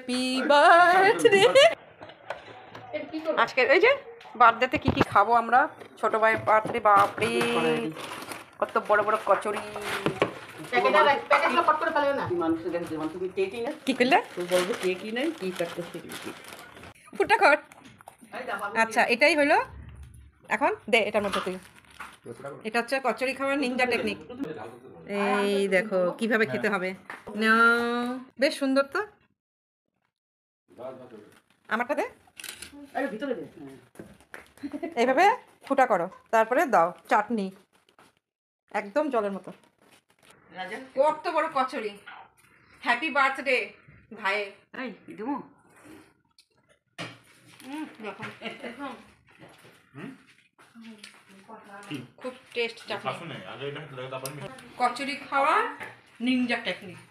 Happy birthday আজকের ওই যে বার্থডেতে কি কি খাবো আমরা ছোট ভাইয়ের বার্থডে বাপরে কত বড় বড় কচুরি আচ্ছা এটাই হলো এখন দে মধ্যে এটা হচ্ছে টেকনিক এই দেখো খেতে হবে না বেশ সুন্দর তো আমারটা দে হ্যাঁ। এইভাবে ফুটা করো তারপরে দাও চাটনি একদম জলের মতো কত বড় কচুরি হ্যাপি বার্থডে ভাই খুব টেস্ট কচুরি খাওয়া নিনজা টেকনিক